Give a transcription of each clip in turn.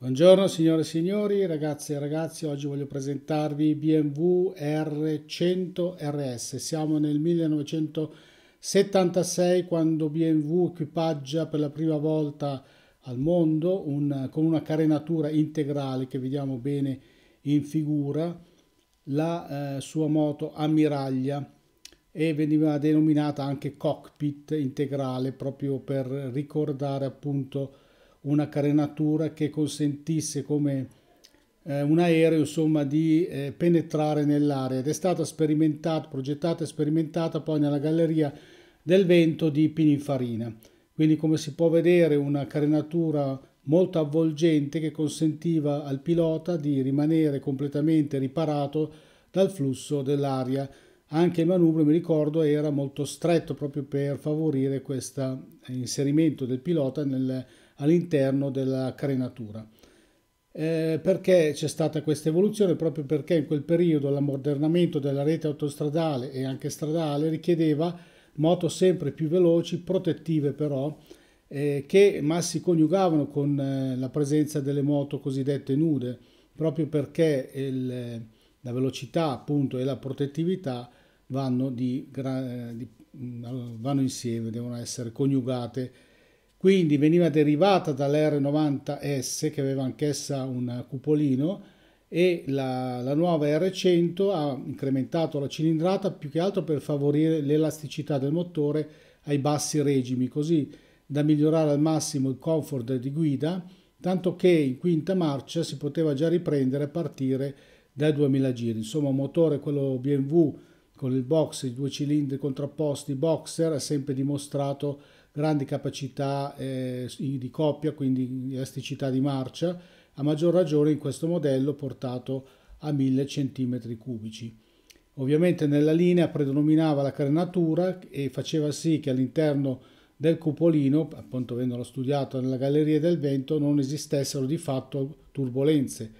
Buongiorno signore e signori, ragazzi e ragazzi, oggi voglio presentarvi BMW R100 RS. Siamo nel 1976 quando BMW equipaggia per la prima volta al mondo un, con una carenatura integrale che vediamo bene in figura la eh, sua moto ammiraglia e veniva denominata anche cockpit integrale proprio per ricordare appunto una carenatura che consentisse come eh, un aereo insomma, di eh, penetrare nell'area ed è stata sperimentata, progettata e sperimentata poi nella galleria del vento di Pininfarina. Quindi come si può vedere una carenatura molto avvolgente che consentiva al pilota di rimanere completamente riparato dal flusso dell'aria. Anche il manubrio, mi ricordo, era molto stretto proprio per favorire questo inserimento del pilota nel, all'interno della carenatura. Eh, perché c'è stata questa evoluzione? Proprio perché in quel periodo l'ammodernamento della rete autostradale e anche stradale richiedeva moto sempre più veloci, protettive però, eh, che ma si coniugavano con eh, la presenza delle moto cosiddette nude, proprio perché il, eh, la velocità appunto e la protettività vanno, di, eh, di, mm, vanno insieme, devono essere coniugate quindi veniva derivata dall'R90S che aveva anch'essa un cupolino e la, la, nuova R100 ha incrementato la cilindrata più che altro per favorire l'elasticità del motore ai bassi regimi così da migliorare al massimo il comfort di guida tanto che in quinta marcia si poteva già riprendere a partire dai 2000 giri insomma un motore quello BMW con il box i due cilindri contrapposti boxer ha sempre dimostrato grandi capacità eh, di coppia, quindi elasticità di marcia, a maggior ragione in questo modello portato a 1000 cm 3 Ovviamente nella linea predominava la carenatura e faceva sì che all'interno del cupolino, appunto avendolo studiato nella Galleria del Vento, non esistessero di fatto turbolenze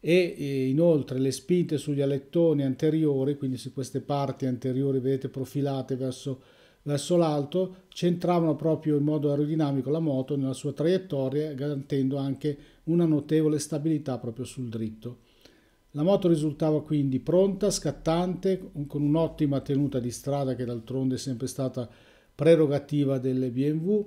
e inoltre le spinte sugli alettoni anteriori, quindi su queste parti anteriori vedete profilate verso verso l'alto centravano proprio in modo aerodinamico la moto nella sua traiettoria garantendo anche una notevole stabilità proprio sul dritto. La moto risultava quindi pronta, scattante, con un'ottima tenuta di strada che d'altronde è sempre stata prerogativa delle BMW,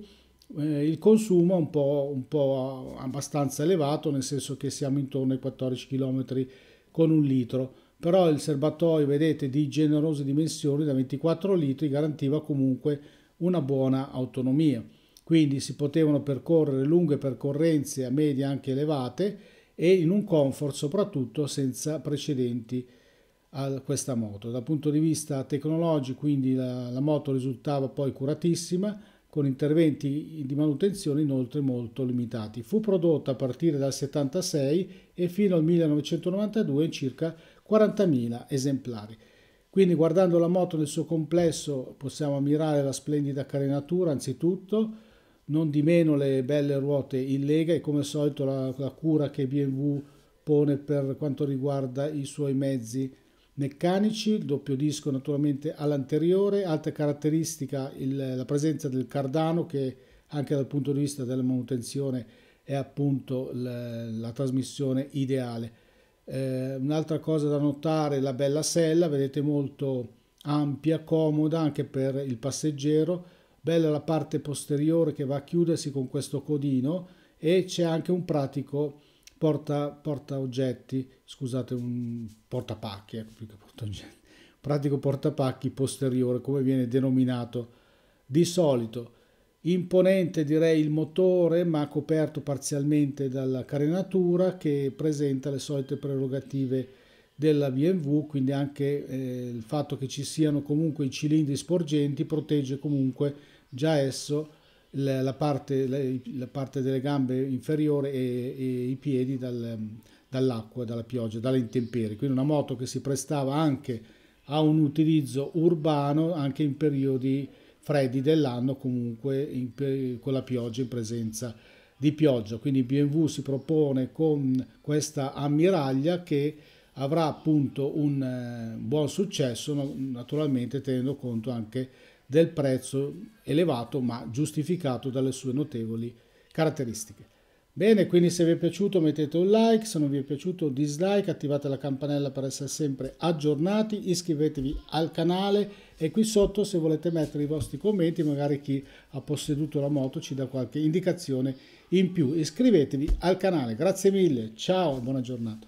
eh, il consumo un po', un po' abbastanza elevato, nel senso che siamo intorno ai 14 km con un litro, però il serbatoio, vedete, di generose dimensioni da 24 litri garantiva comunque una buona autonomia. Quindi si potevano percorrere lunghe percorrenze a medie anche elevate e in un comfort soprattutto senza precedenti a questa moto. Dal punto di vista tecnologico quindi la, la moto risultava poi curatissima con interventi di manutenzione inoltre molto limitati. Fu prodotta a partire dal 76 e fino al 1992 in circa 40.000 esemplari. Quindi guardando la moto nel suo complesso possiamo ammirare la splendida carenatura anzitutto, non di meno le belle ruote in lega e come al solito la, la cura che BMW pone per quanto riguarda i suoi mezzi meccanici, il doppio disco naturalmente all'anteriore, altra caratteristica il, la presenza del cardano che anche dal punto di vista della manutenzione è appunto la, la trasmissione ideale. Eh, un'altra cosa da notare è la bella sella, vedete molto ampia, comoda anche per il passeggero, bella la parte posteriore che va a chiudersi con questo codino e c'è anche un pratico porta, porta oggetti, scusate, un portapacchi, eh, ecco, porta pratico portapacchi posteriore come viene denominato di solito. Imponente direi il motore ma coperto parzialmente dalla carenatura che presenta le solite prerogative della BMW, quindi anche eh, il fatto che ci siano comunque i cilindri sporgenti protegge comunque già esso la, la, parte, la, la parte, delle gambe inferiore e, e i piedi dal, dall'acqua, dalla pioggia, dalle intemperie. Quindi una moto che si prestava anche a un utilizzo urbano anche in periodi freddi dell'anno comunque in, con la pioggia in presenza di pioggia. Quindi BMW si propone con questa ammiraglia che avrà appunto un eh, buon successo naturalmente tenendo conto anche del prezzo elevato ma giustificato dalle sue notevoli caratteristiche. Bene, quindi se vi è piaciuto mettete un like, se non vi è piaciuto dislike, attivate la campanella per essere sempre aggiornati, iscrivetevi al canale e qui sotto se volete mettere i vostri commenti, magari chi ha posseduto la moto ci dà qualche indicazione in più. Iscrivetevi al canale, grazie mille, ciao e buona giornata.